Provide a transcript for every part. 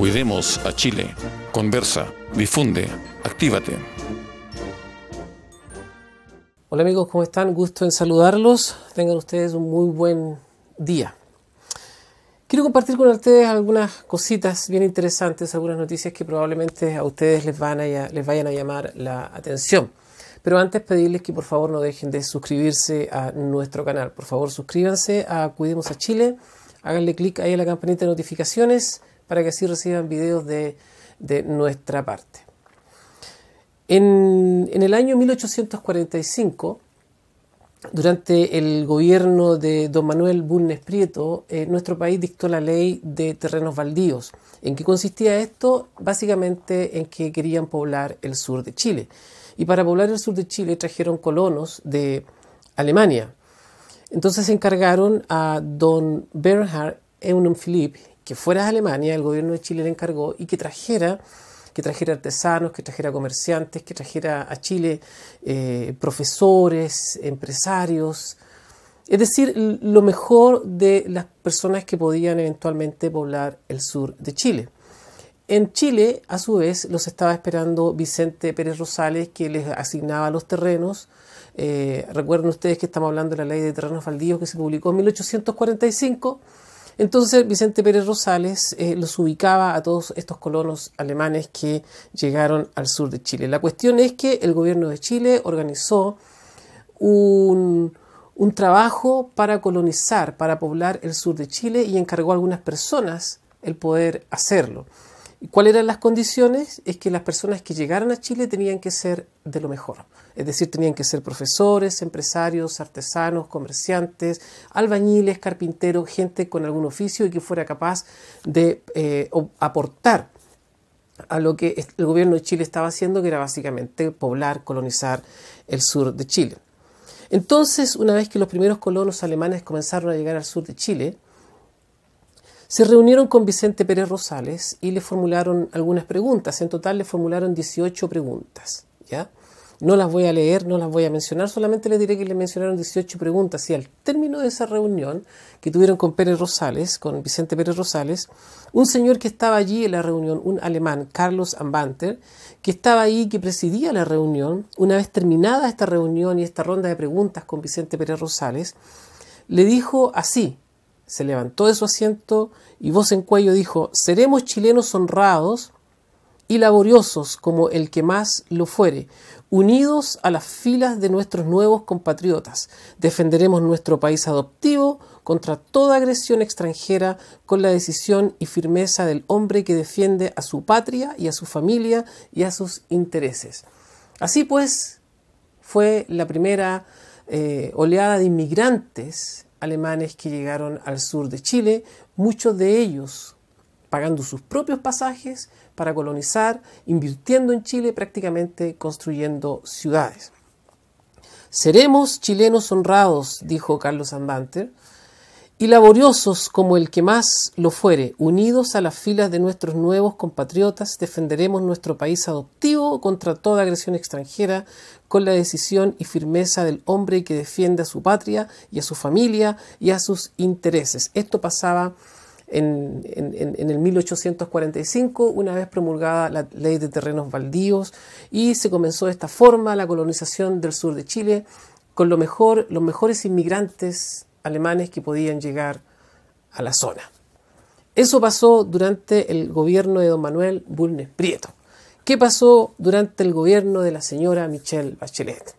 Cuidemos a Chile. Conversa, difunde, actívate. Hola amigos, ¿cómo están? Gusto en saludarlos. Tengan ustedes un muy buen día. Quiero compartir con ustedes algunas cositas bien interesantes, algunas noticias que probablemente a ustedes les, van les vayan a llamar la atención. Pero antes pedirles que por favor no dejen de suscribirse a nuestro canal. Por favor suscríbanse a Cuidemos a Chile, háganle clic ahí a la campanita de notificaciones para que así reciban videos de, nuestra parte. En, el año 1845, durante el gobierno de don Manuel Bulnes Prieto, eh, nuestro país dictó la ley de terrenos baldíos. ¿En qué consistía esto? Básicamente en que querían poblar el sur de Chile. Y para poblar el sur de Chile trajeron colonos de Alemania. Entonces se encargaron a don Bernhard Eunon Philipp que fuera a Alemania, el gobierno de Chile le encargó y que trajera que trajera artesanos, que trajera comerciantes, que trajera a Chile eh, profesores, empresarios, es decir, lo mejor de las personas que podían eventualmente poblar el sur de Chile. En Chile, a su vez, los estaba esperando Vicente Pérez Rosales, que les asignaba los terrenos. Eh, recuerden ustedes que estamos hablando de la ley de terrenos baldíos que se publicó en 1845 entonces Vicente Pérez Rosales eh, los ubicaba a todos estos colonos alemanes que llegaron al sur de Chile. La cuestión es que el gobierno de Chile organizó un, un trabajo para colonizar, para poblar el sur de Chile y encargó a algunas personas el poder hacerlo. ¿Cuáles eran las condiciones? Es que las personas que llegaran a Chile tenían que ser de lo mejor. Es decir, tenían que ser profesores, empresarios, artesanos, comerciantes, albañiles, carpinteros, gente con algún oficio y que fuera capaz de eh, aportar a lo que el gobierno de Chile estaba haciendo, que era básicamente poblar, colonizar el sur de Chile. Entonces, una vez que los primeros colonos alemanes comenzaron a llegar al sur de Chile, se reunieron con Vicente Pérez Rosales y le formularon algunas preguntas. En total le formularon 18 preguntas. ¿ya? No las voy a leer, no las voy a mencionar, solamente les diré que le mencionaron 18 preguntas. Y al término de esa reunión que tuvieron con Pérez Rosales, con Vicente Pérez Rosales, un señor que estaba allí en la reunión, un alemán, Carlos Ambanter, que estaba ahí, que presidía la reunión, una vez terminada esta reunión y esta ronda de preguntas con Vicente Pérez Rosales, le dijo así, se levantó de su asiento y voz en cuello dijo, seremos chilenos honrados y laboriosos como el que más lo fuere, unidos a las filas de nuestros nuevos compatriotas. Defenderemos nuestro país adoptivo contra toda agresión extranjera con la decisión y firmeza del hombre que defiende a su patria y a su familia y a sus intereses. Así pues, fue la primera eh, oleada de inmigrantes alemanes que llegaron al sur de Chile, muchos de ellos pagando sus propios pasajes para colonizar, invirtiendo en Chile, prácticamente construyendo ciudades. Seremos chilenos honrados, dijo Carlos Ambanter, y laboriosos como el que más lo fuere, unidos a las filas de nuestros nuevos compatriotas, defenderemos nuestro país adoptivo contra toda agresión extranjera con la decisión y firmeza del hombre que defiende a su patria y a su familia y a sus intereses. Esto pasaba en, el 1845, una vez promulgada la ley de terrenos baldíos, y se comenzó de esta forma la colonización del sur de Chile con lo mejor, los mejores inmigrantes alemanes que podían llegar a la zona. Eso pasó durante el gobierno de don Manuel Bulnes Prieto. ¿Qué pasó durante el gobierno de la señora Michelle Bachelet?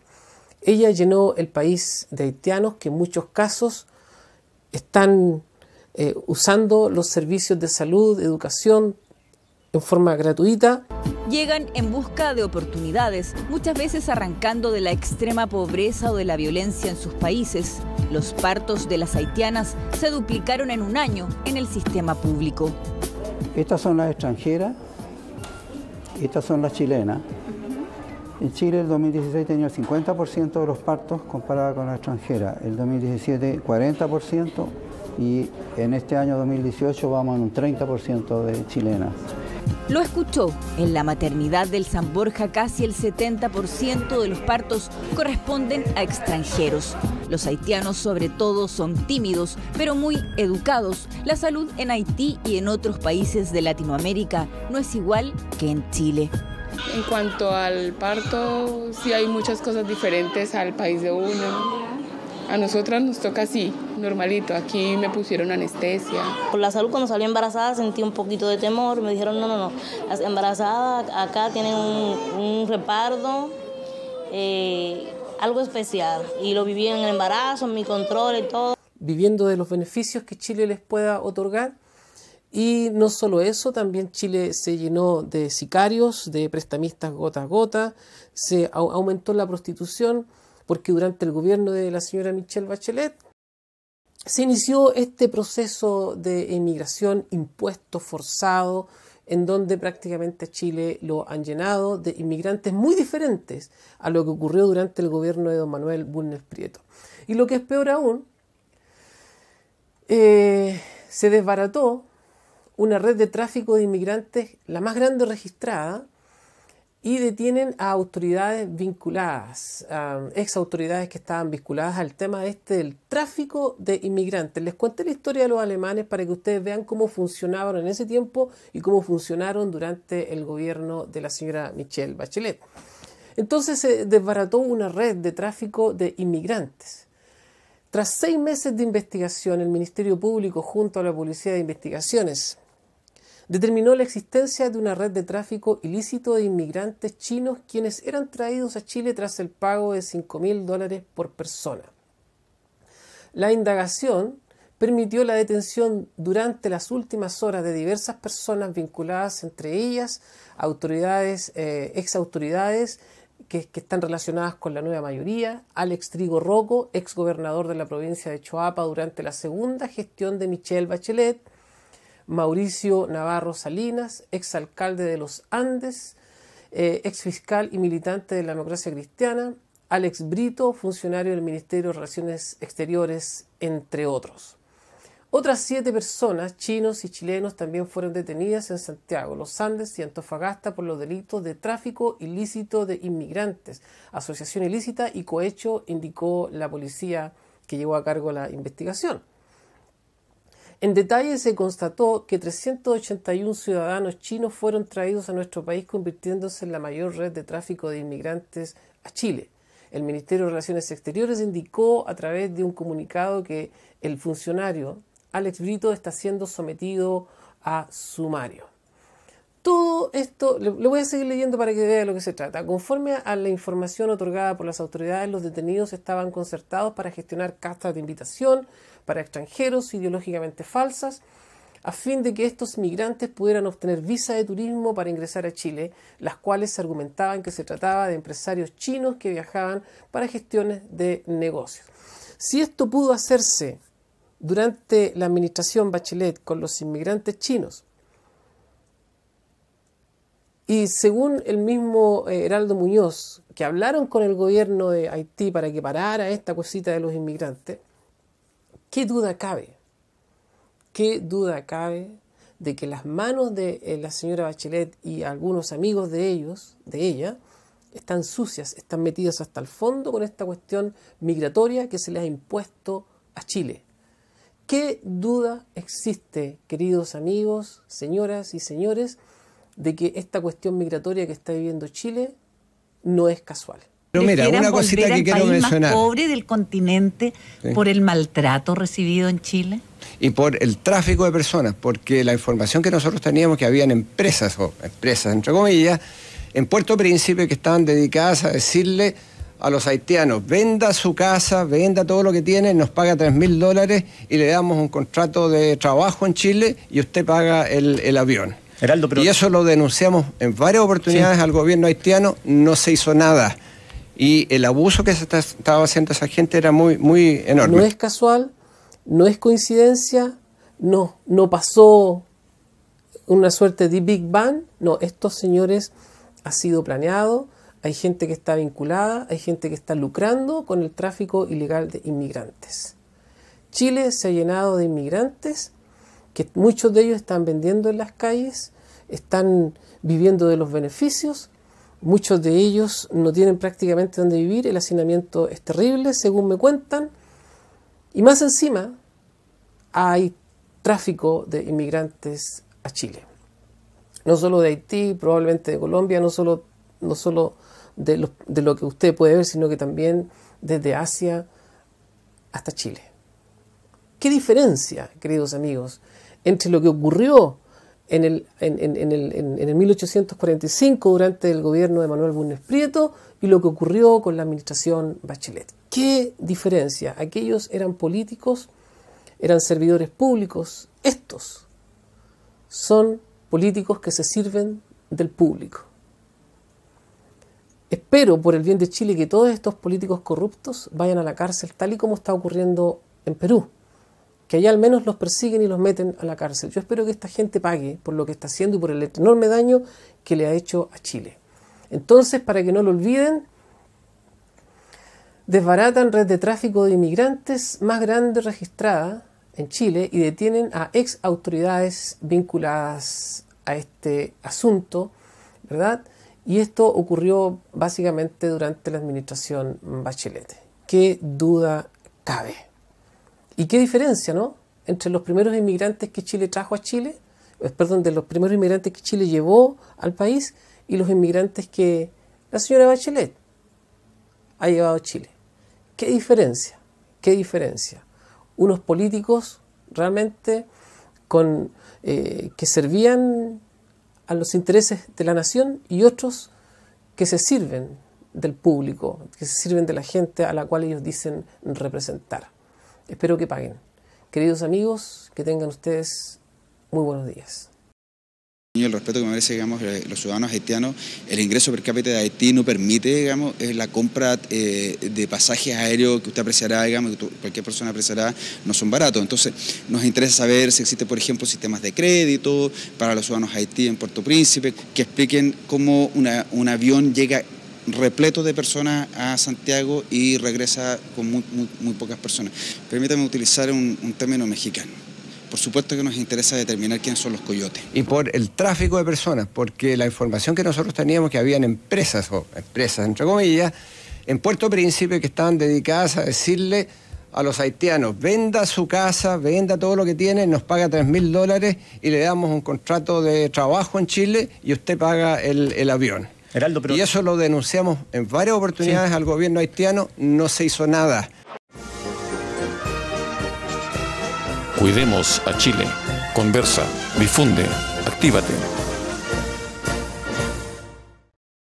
Ella llenó el país de haitianos que en muchos casos están eh, usando los servicios de salud, educación en forma gratuita. Llegan en busca de oportunidades, muchas veces arrancando de la extrema pobreza o de la violencia en sus países. Los partos de las haitianas se duplicaron en un año en el sistema público. Estas son las extranjeras, estas son las chilenas. En Chile el 2016 tenía el 50% de los partos comparada con las extranjeras, el 2017 40% y en este año 2018 vamos a un 30% de chilenas. Lo escuchó. En la maternidad del San Borja casi el 70% de los partos corresponden a extranjeros. Los haitianos sobre todo son tímidos, pero muy educados. La salud en Haití y en otros países de Latinoamérica no es igual que en Chile. En cuanto al parto, sí hay muchas cosas diferentes al país de uno. A nosotras nos toca así, normalito. Aquí me pusieron anestesia. Por la salud, cuando salí embarazada, sentí un poquito de temor. Me dijeron, no, no, no. embarazada acá tienen un, un reparto. Eh, algo especial y lo viví en el embarazo, en mi control y todo. Viviendo de los beneficios que Chile les pueda otorgar, y no solo eso, también Chile se llenó de sicarios, de prestamistas gota a gota, se aumentó la prostitución, porque durante el gobierno de la señora Michelle Bachelet se inició este proceso de inmigración impuesto, forzado, en donde prácticamente Chile lo han llenado de inmigrantes muy diferentes a lo que ocurrió durante el gobierno de don Manuel Bulnes Prieto. Y lo que es peor aún, eh, se desbarató una red de tráfico de inmigrantes, la más grande registrada, y detienen a autoridades vinculadas, a ex autoridades que estaban vinculadas al tema este del tráfico de inmigrantes. Les cuento la historia de los alemanes para que ustedes vean cómo funcionaban en ese tiempo y cómo funcionaron durante el gobierno de la señora Michelle Bachelet. Entonces se desbarató una red de tráfico de inmigrantes. Tras seis meses de investigación, el Ministerio Público junto a la Policía de Investigaciones determinó la existencia de una red de tráfico ilícito de inmigrantes chinos quienes eran traídos a Chile tras el pago de 5.000 dólares por persona. La indagación permitió la detención durante las últimas horas de diversas personas vinculadas entre ellas, autoridades, eh, ex autoridades, que, están relacionadas con la nueva mayoría, Alex Trigo Rocco, ex gobernador de la provincia de Choapa durante la segunda gestión de Michelle Bachelet, Mauricio Navarro Salinas, exalcalde de los Andes, ex eh, exfiscal y militante de la democracia cristiana, Alex Brito, funcionario del Ministerio de Relaciones Exteriores, entre otros. Otras siete personas, chinos y chilenos, también fueron detenidas en Santiago, los Andes y Antofagasta por los delitos de tráfico ilícito de inmigrantes, asociación ilícita y cohecho, indicó la policía que llevó a cargo la investigación. En detalle se constató que 381 ciudadanos chinos fueron traídos a nuestro país convirtiéndose en la mayor red de tráfico de inmigrantes a Chile. El Ministerio de Relaciones Exteriores indicó a través de un comunicado que el funcionario Alex Brito está siendo sometido a sumario. Todo esto, lo voy a seguir leyendo para que vea de lo que se trata. Conforme a la información otorgada por las autoridades, los detenidos estaban concertados para gestionar castas de invitación para extranjeros ideológicamente falsas, a fin de que estos migrantes pudieran obtener visa de turismo para ingresar a Chile, las cuales se argumentaban que se trataba de empresarios chinos que viajaban para gestiones de negocios. Si esto pudo hacerse durante la administración Bachelet con los inmigrantes chinos, y según el mismo eh, Heraldo Muñoz, que hablaron con el gobierno de Haití para que parara esta cosita de los inmigrantes, ¿qué duda cabe? ¿Qué duda cabe de que las manos de eh, la señora Bachelet y algunos amigos de ellos, de ella, están sucias, están metidas hasta el fondo con esta cuestión migratoria que se le ha impuesto a Chile. ¿Qué duda existe, queridos amigos, señoras y señores, de que esta cuestión migratoria que está viviendo Chile no es casual. Pero mira, una cosita que quiero mencionar. Más pobre del continente por el maltrato recibido en Chile? Y por el tráfico de personas, porque la información que nosotros teníamos que habían empresas, o empresas entre comillas, en Puerto Príncipe que estaban dedicadas a decirle a los haitianos, venda su casa, venda todo lo que tiene, nos paga 3 mil dólares y le damos un contrato de trabajo en Chile y usted paga el avión. Y eso lo denunciamos en varias oportunidades al gobierno haitiano, no se hizo nada. Y el abuso que se estaba haciendo a esa gente era muy, muy enorme. No es casual, no es coincidencia, no, no pasó una suerte de Big Bang, no, estos señores ha sido planeado, hay gente que está vinculada, hay gente que está lucrando con el tráfico ilegal de inmigrantes. Chile se ha llenado de inmigrantes que muchos de ellos están vendiendo en las calles, están viviendo de los beneficios, muchos de ellos no tienen prácticamente dónde vivir, el hacinamiento es terrible, según me cuentan, y más encima hay tráfico de inmigrantes a Chile, no solo de Haití, probablemente de Colombia, no solo, no de, lo, de lo que usted puede ver, sino que también desde Asia hasta Chile. ¿Qué diferencia, queridos amigos, entre lo que ocurrió en el, en, en, el, en el, 1845 durante el gobierno de Manuel Bulnes Prieto y lo que ocurrió con la administración Bachelet. ¿Qué diferencia? Aquellos eran políticos, eran servidores públicos, estos son políticos que se sirven del público. Espero por el bien de Chile que todos estos políticos corruptos vayan a la cárcel tal y como está ocurriendo en Perú que allá al menos los persiguen y los meten a la cárcel. Yo espero que esta gente pague por lo que está haciendo y por el enorme daño que le ha hecho a Chile. Entonces, para que no lo olviden, desbaratan red de tráfico de inmigrantes más grande registrada en Chile y detienen a ex autoridades vinculadas a este asunto, ¿verdad? Y esto ocurrió básicamente durante la administración Bachelet. ¿Qué duda cabe? ¿Y qué diferencia, no? Entre los primeros inmigrantes que Chile trajo a Chile, eh, perdón, de los primeros inmigrantes que Chile llevó al país y los inmigrantes que la señora Bachelet ha llevado a Chile. ¿Qué diferencia? ¿Qué diferencia? Unos políticos realmente con, eh, que servían a los intereses de la nación y otros que se sirven del público, que se sirven de la gente a la cual ellos dicen representar. Espero que paguen. Queridos amigos, que tengan ustedes muy buenos días. el respeto que merece eh, los ciudadanos haitianos, el ingreso per cápita de Haití no permite digamos, eh, la compra eh, de pasajes aéreos que usted apreciará, digamos, que cualquier persona apreciará, no son baratos. Entonces nos interesa saber si existe, por ejemplo, sistemas de crédito para los ciudadanos de Haití en Puerto Príncipe, que expliquen cómo un avión llega repleto de personas a Santiago y regresa con muy, pocas personas. Permítame utilizar un, término mexicano. Por supuesto que nos interesa determinar quiénes son los coyotes. Y por el tráfico de personas, porque la información que nosotros teníamos que habían empresas, o empresas entre comillas, en Puerto Príncipe que estaban dedicadas a decirle a los haitianos, venda su casa, venda todo lo que tiene, nos paga tres mil dólares y le damos un contrato de trabajo en Chile y usted paga el avión. Y eso lo denunciamos en varias oportunidades al gobierno haitiano, no se hizo nada. Cuidemos a Chile. Conversa, difunde, actívate.